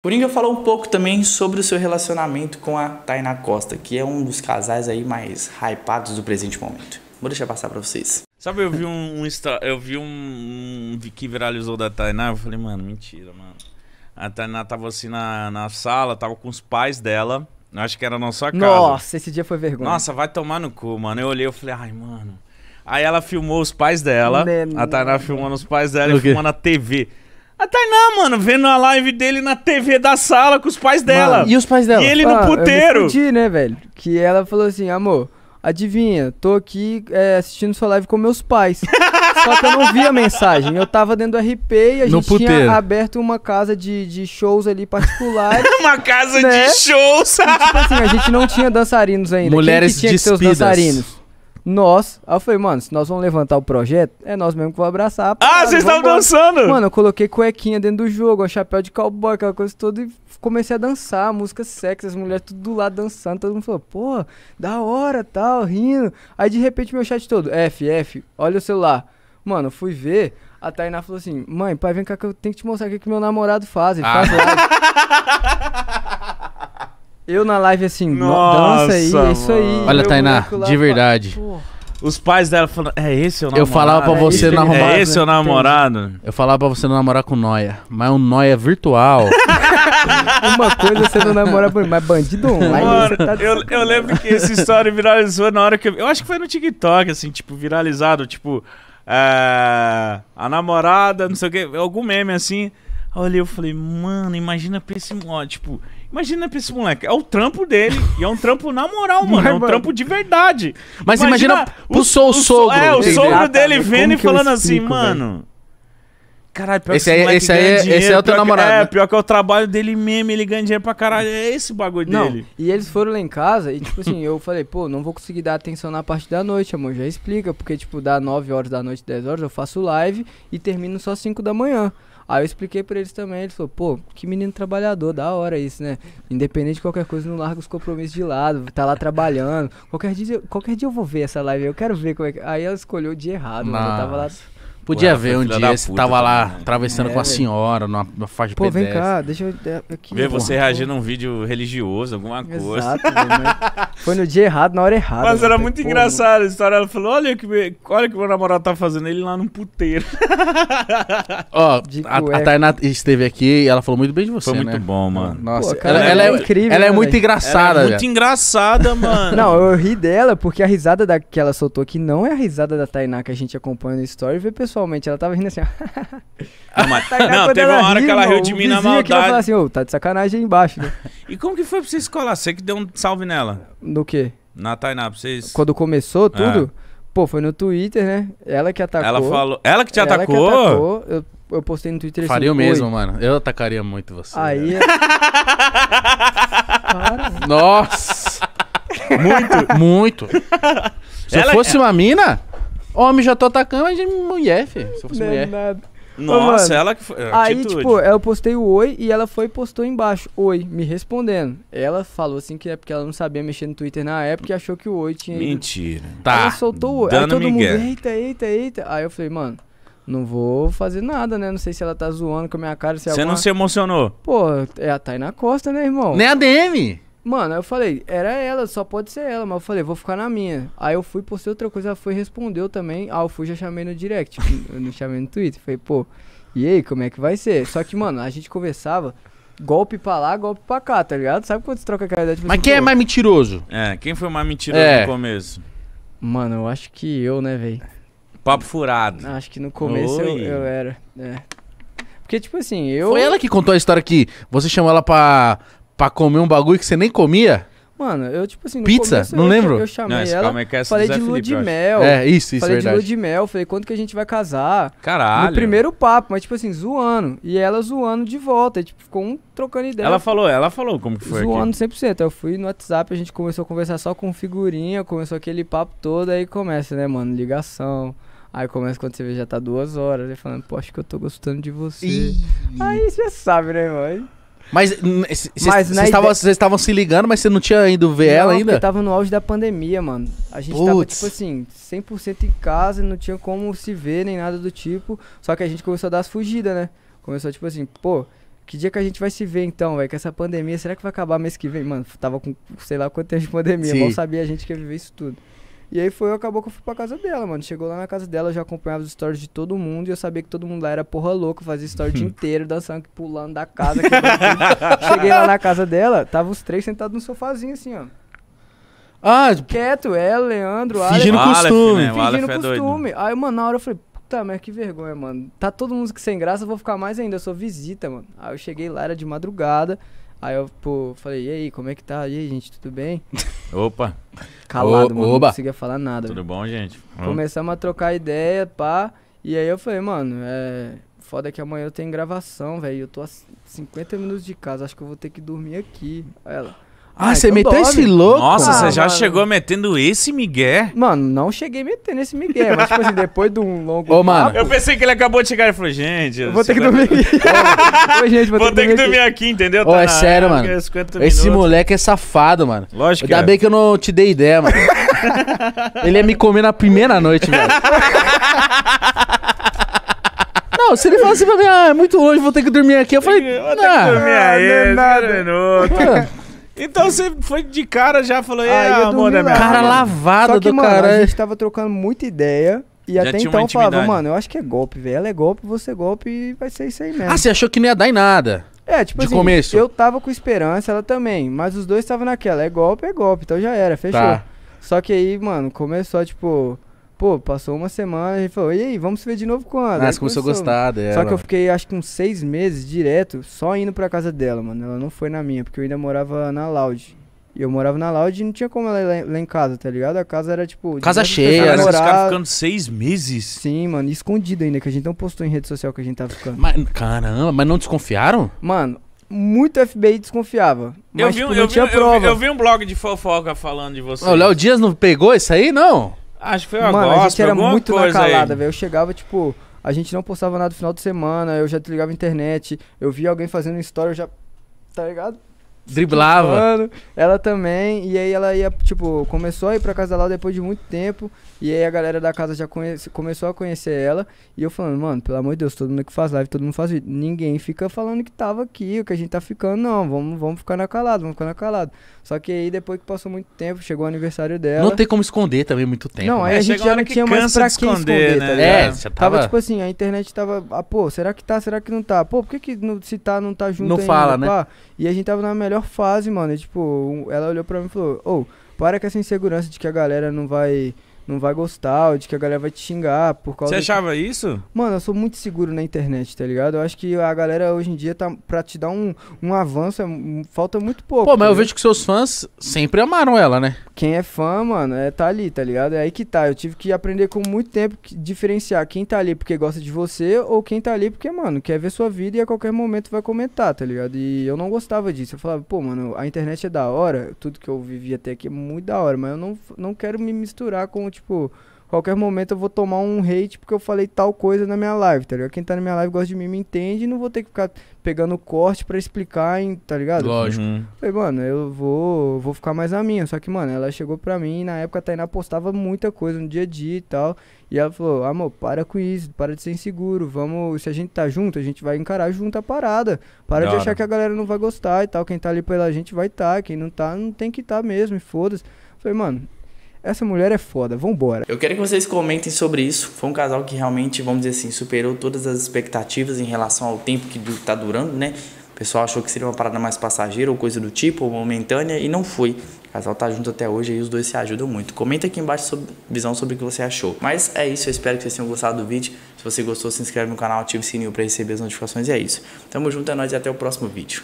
Coringa falou um pouco também sobre o seu relacionamento com a Taina Costa, que é um dos casais aí mais hypados do presente momento. Vou deixar passar pra vocês. Sabe, eu vi um, um eu vi um, um, que viralizou da Tainá, eu falei, mano, mentira, mano. A Tainá tava assim na, na sala, tava com os pais dela. Acho que era a nossa casa. Nossa, esse dia foi vergonha. Nossa, vai tomar no cu, mano. Eu olhei, eu falei, ai, mano. Aí ela filmou os pais dela. A Tainá filmando os pais dela e filmando a TV. A Tainá, mano, vendo a live dele na TV da sala com os pais dela. Mano, e os pais dela? E ele ah, no puteiro. Eu entendi, né, velho? Que ela falou assim, amor, adivinha, tô aqui é, assistindo sua live com meus pais. Só que eu não vi a mensagem. Eu tava dentro do RP e a no gente puteiro. tinha aberto uma casa de, de shows ali particulares. uma casa né? de shows! E, tipo assim, a gente não tinha dançarinos ainda. Mulheres Quem que tinha despidas. que os dançarinos? Nós, aí eu falei, mano, se nós vamos levantar o projeto, é nós mesmo que vamos abraçar. Ah, vocês estavam dançando! Mano, eu coloquei cuequinha dentro do jogo, um chapéu de cowboy, aquela coisa toda, e comecei a dançar, música sexy, as mulheres tudo do lado dançando, todo mundo falou, pô, da hora, tal, rindo. Aí de repente meu chat todo, F, F, olha o celular. Mano, fui ver, a Tainá falou assim: mãe, pai, vem cá que eu tenho que te mostrar o que, que meu namorado faz. Ele ah. faz live. Eu na live assim, Nossa, dança aí, é isso aí. Olha, Tainá, de verdade. Pô. Os pais dela falando, é esse o namorado? Eu falava pra é você é namorar. É esse o é namorado? Entendi. Eu falava pra você não namorar com noia, mas é um noia virtual. Uma coisa você não namora por mas bandido online. Mano, tá... eu, eu lembro que essa história viralizou na hora que eu. Eu acho que foi no TikTok, assim, tipo, viralizado, tipo. Eh, a namorada, não sei o que, algum meme assim. Aí eu olhei eu falei, mano, imagina pra esse moleque. Tipo, imagina pra esse moleque. É o trampo dele. E é um trampo na moral, mano. É um trampo de verdade. Mas imagina, imagina o, so, o sogro. É, o sogro ah, tá, dele vendo e falando assim, explico, assim, mano. Caralho, pior esse que esse, é, esse, é, dinheiro, esse é o teu namorado. Que, é, pior que é o trabalho dele mesmo, ele ganha dinheiro pra caralho. É esse bagulho não, dele. E eles foram lá em casa e, tipo assim, eu falei, pô, não vou conseguir dar atenção na parte da noite, amor. Já explica, porque, tipo, dá 9 horas da noite, 10 horas, eu faço live e termino só 5 da manhã. Aí eu expliquei pra eles também, eles falaram, pô, que menino trabalhador, da hora isso, né? Independente de qualquer coisa, não larga os compromissos de lado, tá lá trabalhando. Qualquer dia, qualquer dia eu vou ver essa live, eu quero ver como é que. Aí ela escolheu o dia errado, eu tava lá Podia ver um dia você puta, tava lá né? atravessando é, com a é. senhora numa, numa faixa Pô, pedestre. vem cá, deixa eu. É, aqui, Ver você reagindo a um vídeo religioso, alguma coisa. Exato, Foi no dia errado, na hora errada. Mas era muito porra. engraçado a história. Ela falou: olha que, olha que meu namorado tá fazendo ele lá no puteiro. Ó, a, a Tainá esteve aqui e ela falou muito bem de você. Foi muito né? bom, mano. Nossa, Pô, cara, ela, ela, é, é, incrível. Ela é né, muito velho. engraçada. Ela é muito engraçada, mano. Não, eu ri dela porque a risada da, que ela soltou aqui não é a risada da Tainá que a gente acompanha no story e vê pessoal pessoalmente, ela tava rindo assim, ó. Não, mas... Tá não teve uma hora que ela riu de mim na maldade. Ela falou assim, ô, oh, tá de sacanagem aí embaixo, né? E como que foi pra vocês colar? Você que deu um salve nela. No quê? Na Tainá, pra vocês... Quando começou é. tudo... É. Pô, foi no Twitter, né? Ela que atacou. Ela falou... Ela que te atacou? Ela que atacou. Eu, eu postei no Twitter assim, Faria o mesmo, mano. Eu atacaria muito você. Aí... É... Nossa! muito, muito. Se ela... eu fosse uma mina... Homem já tô atacando, mas mulher, filho. Se eu fosse Não é mulher. nada. Nossa, mano, ela que foi. Aí, atitude. tipo, eu postei o oi e ela foi e postou embaixo, oi, me respondendo. Ela falou assim que é porque ela não sabia mexer no Twitter na época e achou que o oi tinha. ido. Mentira. Tá. Ela soltou o oi. Aí Dando todo mundo, eita, eita, eita. Aí eu falei, mano, não vou fazer nada, né? Não sei se ela tá zoando com a minha cara, se é Você alguma... não se emocionou. Pô, é a Taina Costa, né, irmão? Nem a DM. Mano, eu falei, era ela, só pode ser ela. Mas eu falei, vou ficar na minha. Aí eu fui, postei outra coisa, ela foi respondeu também. Ah, eu fui, já chamei no direct. Tipo, eu não chamei no Twitter. Falei, pô, e aí, como é que vai ser? Só que, mano, a gente conversava, golpe pra lá, golpe pra cá, tá ligado? Sabe quando você troca a caridade? Tipo Mas assim, quem é mais mentiroso? É, quem foi mais mentiroso é. no começo? Mano, eu acho que eu, né, velho? Papo furado. Acho que no começo eu, eu, era. É. Porque, tipo assim, eu. Foi ela que contou a história que você chamou ela pra, pra comer um bagulho que você nem comia? Mano, eu tipo assim. Pizza? Começo, não eu, lembro? Eu chamei não, ela. Calma é que é, é, é falei de lua de mel. É, isso, isso, falei verdade. Falei de lua de mel, falei quando que a gente vai casar. Caralho. No primeiro papo, mas tipo assim, zoando. E ela zoando de volta. E, tipo, ficou um trocando ideia. Ela falou, ela falou como que foi. Zoando aqui. 100%. Eu fui no WhatsApp, a gente começou a conversar só com figurinha, começou aquele papo todo, aí começa, né, mano? Ligação. Aí começa quando você vê já tá duas horas, ele falando, pô, acho que eu tô gostando de você. Ih. Aí você sabe, né, mano? Mas vocês estavam se ligando, mas você não tinha ido ver não, ela ainda? Eu tava no auge da pandemia, mano. A gente Puts. tava, tipo assim, 100% em casa, não tinha como se ver nem nada do tipo. Só que a gente começou a dar as fugidas, né? Começou, tipo assim, pô, que dia que a gente vai se ver então, velho? que essa pandemia, será que vai acabar mês que vem? Mano, tava com sei lá quanto tempo de pandemia, Sim. mal sabia a gente que ia viver isso tudo. E aí foi, acabou que eu fui pra casa dela, mano. Chegou lá na casa dela, eu já acompanhava os stories de todo mundo e eu sabia que todo mundo lá era porra louco, fazia story o dia hum. inteiro, dançando, pulando da casa. Cheguei lá na casa dela, tava os três sentados no sofazinho, assim, ó. Ah, quieto, é, Leandro, Fingindo costume. Né? Fingindo é né? costume. É aí, mano, na hora eu falei, puta merda, que vergonha, mano. Tá todo mundo sem graça, eu vou ficar mais ainda, eu sou visita, mano. Aí eu cheguei lá, era de madrugada. Aí eu, pô, falei, e aí, como é que tá? E aí, gente, tudo bem? Opa! Calado, mano, oba. não conseguia falar nada. Tudo bom, gente? Começamos a trocar ideia, pá. E aí eu falei, mano, é. Foda que amanhã eu tenho gravação, velho. Eu tô a 50 minutos de casa, acho que eu vou ter que dormir aqui. Olha ela. Ah, Ai, você meteu esse louco? Nossa, ah, você já mano. chegou metendo esse migué? Mano, não cheguei metendo esse migué, mas tipo assim, depois de um longo Ô, mano. Eu pensei que ele acabou de chegar e falou, gente... Vou ter que dormir. Ô, gente, vou, vou, ter, que dormir aqui, aqui entendeu? Ô, tá é sério, mano. É esse moleque é safado, mano. Lógico Ainda é. bem que eu não te dei ideia, mano. ele ia me comer na primeira noite, velho. Não, se ele falasse assim pra mim, ah, é muito longe, vou ter que dormir aqui, eu falei... Eu vou ter que dormir aí, ah, é Nada não, é então você foi de cara já falou, é, amor, é meu. Cara mano. lavado Só que, do mano, A caralho. gente tava trocando muita ideia. E Já até então eu falava, mano, eu acho que é golpe, velho. Ela é golpe, você é golpe e vai ser isso aí mesmo. Ah, você achou que não ia dar em nada. É, tipo De assim, começo. eu tava com esperança, ela também, mas os dois estavam naquela, é golpe, é golpe, então já era, fechou. Tá. Só que aí, mano, começou, tipo, Pô, passou uma semana e falou, e aí, vamos se ver de novo quando? Ah, você começou a gostar dela. Só que eu fiquei, acho que uns seis meses direto, só indo pra casa dela, mano. Ela não foi na minha, porque eu ainda morava na Loud. E eu morava na Loud e não tinha como ela ir lá, em casa, tá ligado? A casa era tipo. Casa cheia, né? cara, morar... ficando seis meses? Sim, mano, escondido ainda, que a gente não postou em rede social que a gente tava ficando. Mas, caramba, mas não desconfiaram? Mano, muito FBI desconfiava. Mas tipo, eu vi, tipo, eu, vi, eu, vi, eu vi, um blog de fofoca falando de você. O Léo Dias não pegou isso aí, não? Acho que foi uma Mano, gospel, a gente era muito na calada, velho. Eu chegava, tipo, a gente não postava nada no final de semana, eu já desligava a internet, eu via alguém fazendo história, eu já. Tá ligado? driblava. Mano, ela também. E aí ela ia, tipo, começou a ir pra casa lá depois de muito tempo. E aí a galera da casa já conhece, começou a conhecer ela. E eu falando, mano, pelo amor de Deus, todo mundo que faz live, todo mundo faz vídeo. Ninguém fica falando que tava aqui, o que a gente tá ficando, não. Vamos, vamos ficar na calada, vamos ficar na calada. Só que aí depois que passou muito tempo, chegou o aniversário dela. Não tem como esconder também muito tempo. Não, né? aí a gente já não tinha mais pra esconder, esconder, tá né? tá é, tava... tava... tipo assim, a internet tava, ah, pô, será que tá, será que não tá? Pô, por que, que se tá, não tá junto Não ainda, fala, né? Pá? E a gente tava na melhor melhor fase, mano. E, tipo, ela olhou pra mim e falou: Ô, oh, para com essa insegurança de que a galera não vai não vai gostar, ou de que a galera vai te xingar por causa. Você achava isso? Mano, eu sou muito seguro na internet, tá ligado? Eu acho que a galera hoje em dia tá pra te dar um, um avanço, é, falta muito pouco. Pô, mas eu tá vejo que seus fãs sempre amaram ela, né? Quem é fã, mano, é tá ali, tá ligado? É aí que tá. Eu tive que aprender com muito tempo que diferenciar quem tá ali porque gosta de você ou quem tá ali porque, mano, quer ver sua vida e a qualquer momento vai comentar, tá ligado? E eu não gostava disso. Eu falava, pô, mano, a internet é da hora, tudo que eu vivi até aqui é muito da hora, mas eu não, não quero me misturar com o tipo, qualquer momento eu vou tomar um hate porque eu falei tal coisa na minha live, tá ligado? Quem tá na minha live gosta de mim, me entende e não vou ter que ficar pegando corte pra explicar, hein, tá ligado? Lógico. Uhum. Falei, mano, eu vou, vou ficar mais na minha. Só que, mano, ela chegou pra mim e na época a Tainá postava muita coisa no dia a dia e tal. E ela falou, amor, para com isso, para de ser inseguro, vamos, se a gente tá junto, a gente vai encarar junto a parada. Para Cara. de achar que a galera não vai gostar e tal, quem tá ali pela gente vai tá, quem não tá, não tem que tá mesmo, e foda-se. Falei, mano, essa mulher é foda, vambora. Eu quero que vocês comentem sobre isso. Foi um casal que realmente, vamos dizer assim, superou todas as expectativas em relação ao tempo que tá durando, né? O pessoal achou que seria uma parada mais passageira ou coisa do tipo, ou momentânea, e não foi. O casal tá junto até hoje e os dois se ajudam muito. Comenta aqui embaixo sobre visão sobre o que você achou. Mas é isso, eu espero que vocês tenham gostado do vídeo. Se você gostou, se inscreve no canal, ative o sininho para receber as notificações e é isso. Tamo junto, é nóis e até o próximo vídeo.